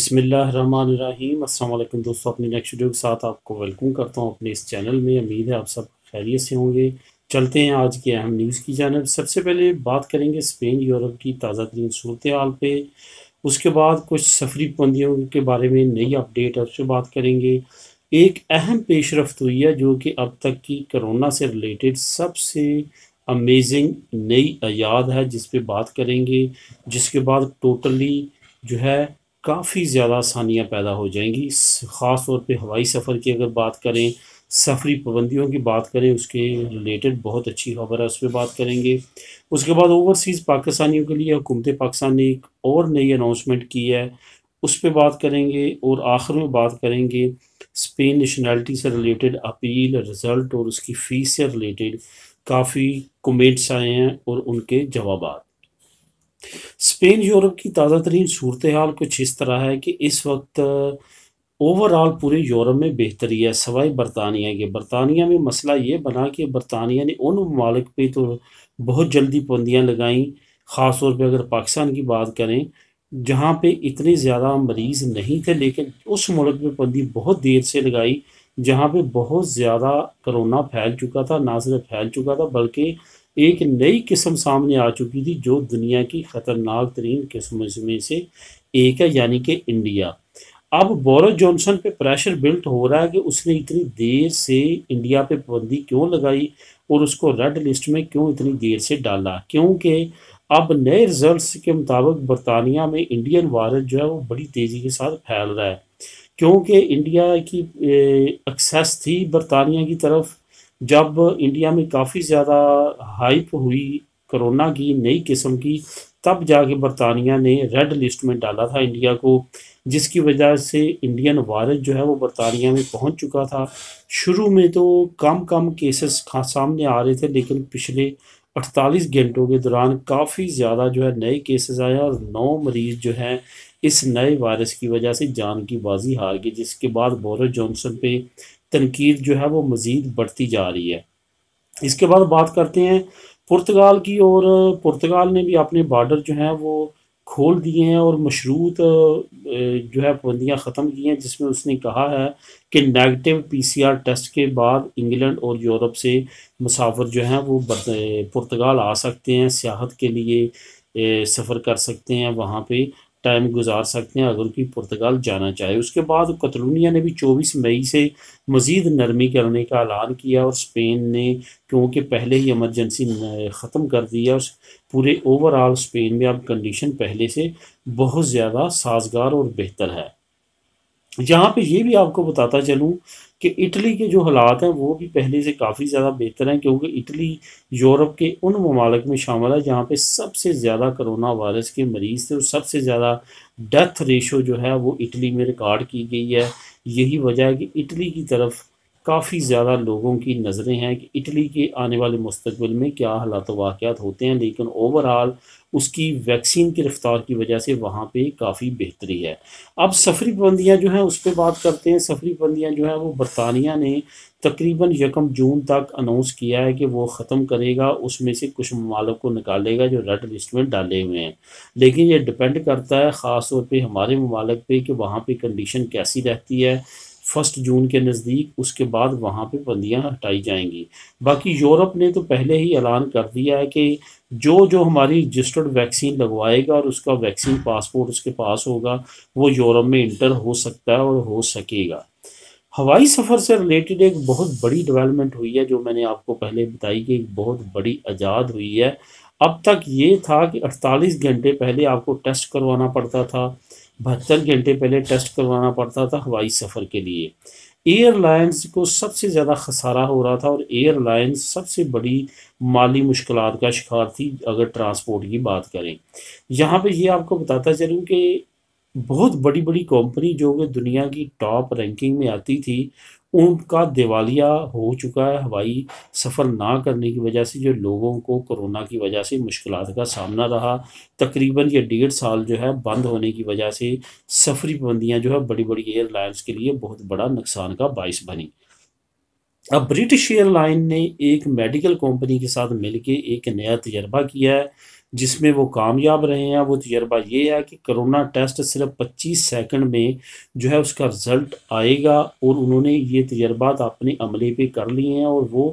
बिसमीम अल्लाम दोस्तों अपने नेक्स्ट वीडियो के साथ आपको वेलकम करता हूँ अपने इस चैनल में उम्मीद है आप सब खैरियत से होंगे चलते हैं आज के अहम न्यूज़ की जानब सबसे पहले बात करेंगे स्पेन यूरोप की ताज़ा तरीन सूरत हाल पर उसके बाद कुछ सफरी पाबंदियों के बारे में नई अपडेट है उससे बात करेंगे एक अहम पेशरफ तो हुई है जो कि अब तक की करोना से रिलेटेड सबसे अमेजिंग नई आयाद है जिस पर बात करेंगे जिसके बाद टोटली जो है काफ़ी ज़्यादा आसानियाँ पैदा हो जाएंगी ख़ास तौर पर हवाई सफ़र की अगर बात करें सफरी पाबंदियों की बात करें उसके रिलेटेड बहुत अच्छी खबर है उस पर बात करेंगे उसके बाद ओवरसीज़ पाकिस्तानियों के लिए हुकूमत पाकिस्तान ने एक और नई अनाउंसमेंट की है उस पर बात करेंगे और आखिर में बात करेंगे स्पेन नेशनैलिटी से रिलेटेड अपील रिज़ल्ट और उसकी फ़ीस से रिलेटेड काफ़ी कमेंट्स आए हैं और उनके जवाब स्पेन यूरोप की ताज़ा तरीन सूरत हाल कुछ इस तरह है कि इस वक्त ओवरऑल पूरे यूरोप में बेहतरी है सवाई बरतानिया के बरतानिया में मसला ये बना कि बरतानिया ने उन ममालिक पर तो बहुत जल्दी पाबंदियाँ लगाईं ख़ास तौर पर अगर पाकिस्तान की बात करें जहाँ पे इतने ज़्यादा मरीज़ नहीं थे लेकिन उस मुल्क में पाबंदी बहुत देर से लगाई जहाँ पे बहुत ज़्यादा करोना फैल चुका था ना सिर्फ फैल चुका था बल्कि एक नई किस्म सामने आ चुकी थी जो दुनिया की ख़तरनाक तरीन किस्म में से एक है यानी कि इंडिया अब बोरिस जॉनसन पे प्रेशर बिल्ट हो रहा है कि उसने इतनी देर से इंडिया पे पाबंदी क्यों लगाई और उसको रेड लिस्ट में क्यों इतनी देर से डाला क्योंकि अब नए रिजल्ट्स के मुताबिक बरतानिया में इंडियन वायरस जो है वो बड़ी तेज़ी के साथ फैल रहा है क्योंकि इंडिया की एक्सेस थी बरतानिया की तरफ जब इंडिया में काफ़ी ज़्यादा हाइप हुई कोरोना की नई किस्म की तब जाके बरतानिया ने रेड लिस्ट में डाला था इंडिया को जिसकी वजह से इंडियन वायरस जो है वो बरतानिया में पहुंच चुका था शुरू में तो कम कम केसेस सामने आ रहे थे लेकिन पिछले 48 घंटों के दौरान काफ़ी ज़्यादा जो है नए केसेस आए और नौ मरीज़ जो हैं इस नए वायरस की वजह से जान की बाजी हार गई जिसके बाद बोरिस जॉनसन पे तनकीद जो है वो मज़ीद बढ़ती जा रही है इसके बाद बात करते हैं पुर्तगाल की और पुर्तगाल ने भी अपने बॉर्डर जो हैं वो खोल दिए हैं और मशरूत जो है पाबंदियाँ ख़त्म की हैं जिसमें उसने कहा है कि नेगेटिव पीसीआर टेस्ट के बाद इंग्लैंड और यूरोप से मुसाफिर जो हैं वो पुर्तगाल आ सकते हैं सियाहत के लिए सफ़र कर सकते हैं वहाँ पे टाइम गुजार सकते हैं अगर उनकी पुर्तगाल जाना चाहे उसके बाद कतलूनिया ने भी 24 मई से मज़ीद नरमी करने का ऐलान किया और स्पेन ने क्योंकि पहले ही एमरजेंसी ख़त्म कर दिया और पूरे ओवरऑल स्पेन में अब कंडीशन पहले से बहुत ज़्यादा साजगार और बेहतर है यहाँ पे ये भी आपको बताता चलूँ कि इटली के जो हालात हैं वो भी पहले से काफ़ी ज़्यादा बेहतर हैं क्योंकि इटली यूरोप के उन ममालक में शामिल है जहाँ पे सबसे ज़्यादा करोना वायरस के मरीज़ थे और सबसे ज़्यादा डेथ रेशो जो है वो इटली में रिकॉर्ड की गई है यही वजह है कि इटली की तरफ काफ़ी ज़्यादा लोगों की नज़रें हैं कि इटली के आने वाले मुस्तबिल में क्या हालात वाक़ात होते हैं लेकिन ओवरऑल उसकी वैक्सीन की रफ्तार की वजह से वहाँ पे काफ़ी बेहतरी है अब सफरी पाबंदियाँ जो हैं उस पर बात करते हैं सफरी पाबंदियाँ जो हैं वो बरतानिया ने तकरीबन यकम जून तक अनाउंस किया है कि वो ख़त्म करेगा उसमें से कुछ ममालक को निकालेगा जो रेड लिस्ट में डाले हुए हैं लेकिन ये डिपेंड करता है ख़ास तौर पर हमारे ममालक पर कि वहाँ पर कंडीशन कैसी रहती है फर्स्ट जून के नज़दीक उसके बाद वहाँ पे बंदियाँ हटाई जाएंगी बाकी यूरोप ने तो पहले ही ऐलान कर दिया है कि जो जो हमारी रजिस्टर्ड वैक्सीन लगवाएगा और उसका वैक्सीन पासपोर्ट उसके पास होगा वो यूरोप में इंटर हो सकता है और हो सकेगा हवाई सफ़र से रिलेटेड एक बहुत बड़ी डेवलपमेंट हुई है जो मैंने आपको पहले बताई कि एक बहुत बड़ी आज़ाद हुई है अब तक ये था कि 48 घंटे पहले आपको टेस्ट करवाना पड़ता था बहत्तर घंटे पहले टेस्ट करवाना पड़ता था हवाई सफ़र के लिए एयरलाइंस को सबसे ज़्यादा खसारा हो रहा था और एयरलाइंस सबसे बड़ी माली मुश्किल का शिकार थी अगर ट्रांसपोर्ट की बात करें यहाँ पे ये आपको बताता चलूँ कि बहुत बड़ी बड़ी कंपनी जो कि दुनिया की टॉप रैंकिंग में आती थी उनका दिवालिया हो चुका है हवाई सफ़र ना करने की वजह से जो लोगों को कोरोना की वजह से मुश्किल का सामना रहा तकरीबन ये डेढ़ साल जो है बंद होने की वजह से सफरी पाबंदियाँ जो है बड़ी बड़ी एयरलाइंस के लिए बहुत बड़ा नुकसान का बायस बनी अब ब्रिटिश एयरलाइन ने एक मेडिकल कंपनी के साथ मिलकर एक नया तजर्बा किया है जिसमें वो कामयाब रहे हैं वो तजर्बा ये है कि करोना टेस्ट सिर्फ 25 सेकंड में जो है उसका रिज़ल्ट आएगा और उन्होंने ये तजर्बात अपने अमले पे कर लिए हैं और वो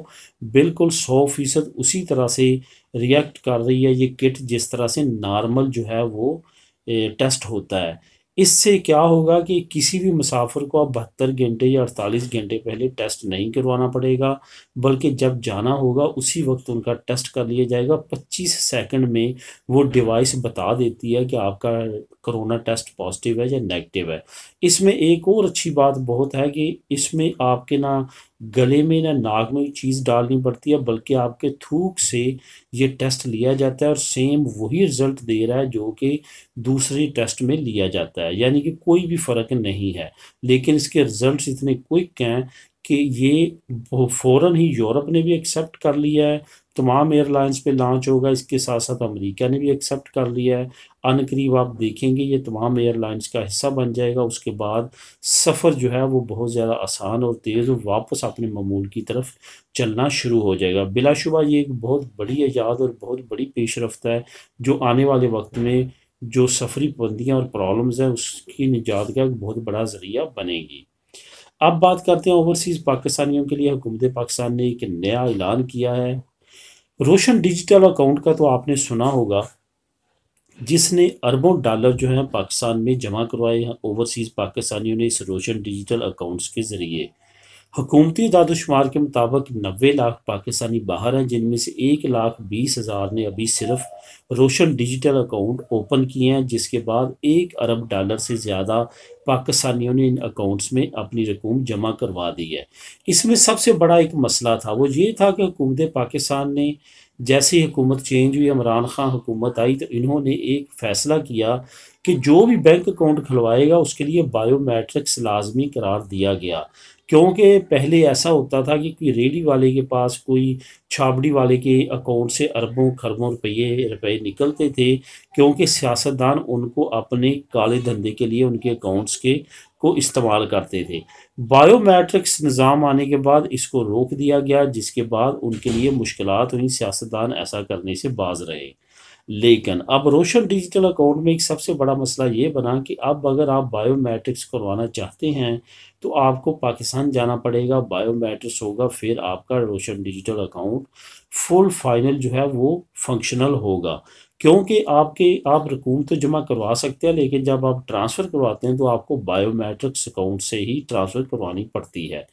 बिल्कुल सौ फ़ीसद उसी तरह से रिएक्ट कर रही है ये किट जिस तरह से नॉर्मल जो है वो टेस्ट होता है इससे क्या होगा कि किसी भी मुसाफिर को अब बहत्तर घंटे या अड़तालीस घंटे पहले टेस्ट नहीं करवाना पड़ेगा बल्कि जब जाना होगा उसी वक्त उनका टेस्ट कर लिया जाएगा पच्चीस सेकंड में वो डिवाइस बता देती है कि आपका कोरोना टेस्ट पॉजिटिव है या नेगेटिव है इसमें एक और अच्छी बात बहुत है कि इसमें आपके ना गले में ना नाक में चीज़ डालनी पड़ती है बल्कि आपके थूक से ये टेस्ट लिया जाता है और सेम वही रिज़ल्ट दे रहा है जो कि दूसरे टेस्ट में लिया जाता है यानी कि कोई भी फ़र्क नहीं है लेकिन इसके रिज़ल्ट इतने क्विक हैं कि ये फ़ौर ही यूरोप ने भी एक्सेप्ट कर लिया है तमाम एयरलाइंस पे लॉन्च होगा इसके साथ साथ अमेरिका ने भी एक्सेप्ट कर लिया है अन करीब आप देखेंगे ये तमाम एयरलाइंस का हिस्सा बन जाएगा उसके बाद सफ़र जो है वो बहुत ज़्यादा आसान और तेज़ और वापस अपने ममूल की तरफ चलना शुरू हो जाएगा बिलाशुबा ये एक बहुत बड़ी ईजाद और बहुत बड़ी पेश रफ्त है जो आने वाले वक्त में जो सफरी पाबंदियाँ और प्रॉब्लम्स हैं उसकी निजात का एक बहुत बड़ा ज़रिया बनेगी अब बात करते हैं ओवरसीज़ पाकिस्तानियों के लिए हुकूमत पाकिस्तान ने एक नया ऐलान किया है रोशन डिजिटल अकाउंट का तो आपने सुना होगा जिसने अरबों डॉलर जो है पाकिस्तान में जमा करवाए हैं ओवरसीज़ पाकिस्तानियों ने इस रोशन डिजिटल अकाउंट्स के ज़रिए हुकूमती दादोशुमार के मुताबिक नबे लाख पाकिस्तानी बाहर हैं जिनमें से एक लाख बीस हज़ार ने अभी सिर्फ रोशन डिजिटल अकाउंट ओपन किए हैं जिसके बाद एक अरब डॉलर से ज़्यादा पाकिस्तानियों ने इन अकाउंट्स में अपनी रकूम जमा करवा दी है इसमें सबसे बड़ा एक मसला था वो ये था कि हुकूमत पाकिस्तान ने जैसे ही हुकूमत चेंज हुई इमरान खान हुकूमत आई तो इन्होंने एक फ़ैसला किया कि जो भी बैंक अकाउंट खुलवाएगा उसके लिए बायोमेट्रिक्स लाजमी करार दिया गया क्योंकि पहले ऐसा होता था कि कोई रेडी वाले के पास कोई छाबड़ी वाले के अकाउंट से अरबों खरबों रुपये रुपए निकलते थे क्योंकि सियासतदान उनको अपने काले धंधे के लिए उनके अकाउंट्स के को इस्तेमाल करते थे बायोमेट्रिक्स निज़ाम आने के बाद इसको रोक दिया गया जिसके बाद उनके लिए मुश्किल हुई सियासतदान ऐसा करने से बाज रहे लेकिन अब रोशन डिजिटल अकाउंट में एक सबसे बड़ा मसला ये बना कि अब अगर आप बायोमेट्रिक्स करवाना चाहते हैं तो आपको पाकिस्तान जाना पड़ेगा बायोमेट्रिक्स होगा फिर आपका Roshan digital account full final जो है वो फंक्शनल होगा क्योंकि आपके आप रकूम तो जमा करवा सकते हैं लेकिन जब आप ट्रांसफ़र करवाते हैं तो आपको बायोमेट्रिक्स अकाउंट से ही ट्रांसफ़र करवानी पड़ती है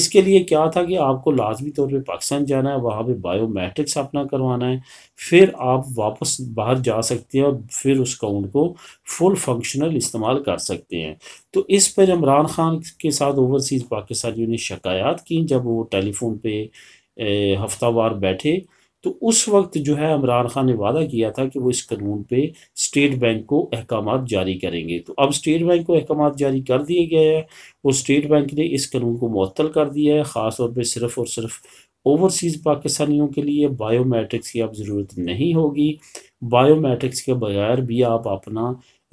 इसके लिए क्या था कि आपको लाजमी तौर पे पाकिस्तान जाना है वहाँ पे बायोमेट्रिक्स अपना करवाना है फिर आप वापस बाहर जा सकते हैं और फिर उस अकाउंट को फुल फंक्शनल इस्तेमाल कर सकते हैं तो इस पर इमरान खान के साथ ओवरसीज़ पाकिस्तानियों ने शिकायत की जब वो टेलीफोन पर हफ्तावार बैठे तो उस वक्त जो है इमरान खान ने वादा किया था कि वो इस कानून पे स्टेट बैंक को अहकाम जारी करेंगे तो अब स्टेट बैंक को अहकाम जारी कर दिए गए हैं और स्टेट बैंक ने इस कानून को मअतल कर दिया है ख़ास तौर पर सिर्फ और सिर्फ ओवरसीज़ पाकिस्तानियों के लिए बायोमेट्रिक्स की अब ज़रूरत नहीं होगी बायोमेट्रिक्स के बगैर भी आप अपना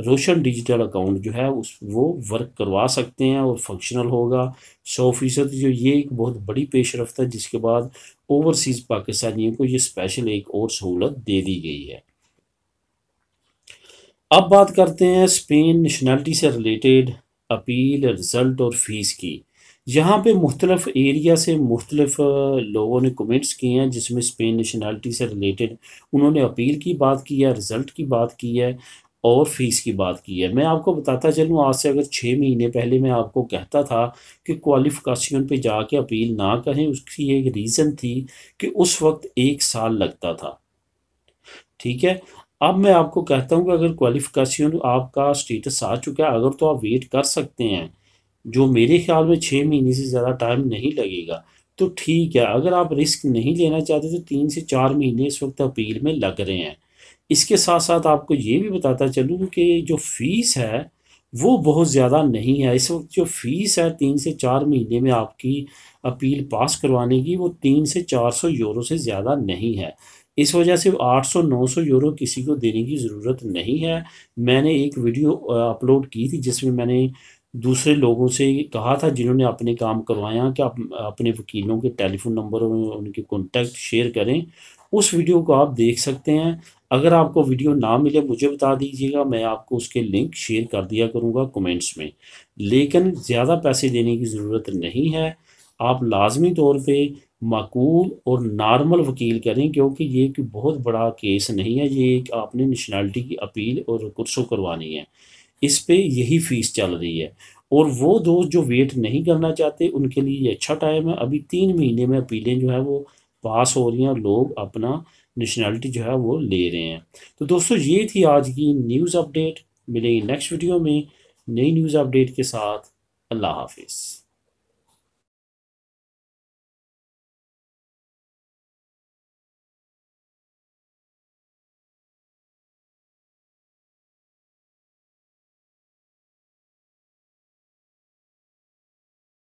रोशन डिजिटल अकाउंट जो है उस वो वर्क करवा सकते हैं और फंक्शनल होगा सौ फीसद जो ये एक बहुत बड़ी पेश रफ्त है जिसके बाद ओवरसीज़ पाकिस्तानियों को ये स्पेशल एक और सहूलत दे दी गई है अब बात करते हैं स्पेन नेशनलिटी से रिलेटेड अपील रिज़ल्ट और फ़ीस की यहाँ पे मुख्तलफ एरिया से मुख्तलफ लोगों ने कमेंट्स किए हैं जिसमें स्पेन नेशनलिटी से रिलेटेड उन्होंने अपील की बात की है रिज़ल्ट की बात की है और फीस की बात की है मैं आपको बताता चलूँ आज से अगर छः महीने पहले मैं आपको कहता था कि क्वालिफिकेशन पे जाके अपील ना करें उसकी एक रीज़न थी कि उस वक्त एक साल लगता था ठीक है अब मैं आपको कहता हूँ कि अगर क्वालिफिकेशन आपका स्टेटस आ चुका है अगर तो आप वेट कर सकते हैं जो मेरे ख्याल में छः महीने से ज़्यादा टाइम नहीं लगेगा तो ठीक है अगर आप रिस्क नहीं लेना चाहते तो तीन से चार महीने इस वक्त अपील में लग रहे हैं इसके साथ साथ आपको ये भी बताता चलूँ कि जो फ़ीस है वो बहुत ज़्यादा नहीं है इस वक्त जो फ़ीस है तीन से चार महीने में आपकी अपील पास करवाने की वो तीन से चार सौ यूरो से ज़्यादा नहीं है इस वजह से 800-900 यूरो किसी को देने की ज़रूरत नहीं है मैंने एक वीडियो अपलोड की थी जिसमें मैंने दूसरे लोगों से कहा था जिन्होंने अपने काम करवाया कि आप अपने वकीलों के टेलीफोन नंबर और उनके कॉन्टैक्ट शेयर करें उस वीडियो को आप देख सकते हैं अगर आपको वीडियो ना मिले मुझे बता दीजिएगा मैं आपको उसके लिंक शेयर कर दिया करूँगा कमेंट्स में लेकिन ज़्यादा पैसे देने की ज़रूरत नहीं है आप लाजमी तौर पर माकूल और नॉर्मल वकील करें क्योंकि ये एक बहुत बड़ा केस नहीं है ये एक आपने नेशनैलिटी की अपील और कुर्सों करवानी है इस पे यही फ़ीस चल रही है और वो दोस्त जो वेट नहीं करना चाहते उनके लिए ये अच्छा टाइम है अभी तीन महीने में अपीलें जो है वो पास हो रही हैं लोग अपना नेशनैलिटी जो है वो ले रहे हैं तो दोस्तों ये थी आज की न्यूज़ अपडेट मिलेंगे नेक्स्ट वीडियो में नई न्यूज़ अपडेट के साथ अल्लाह हाफिज़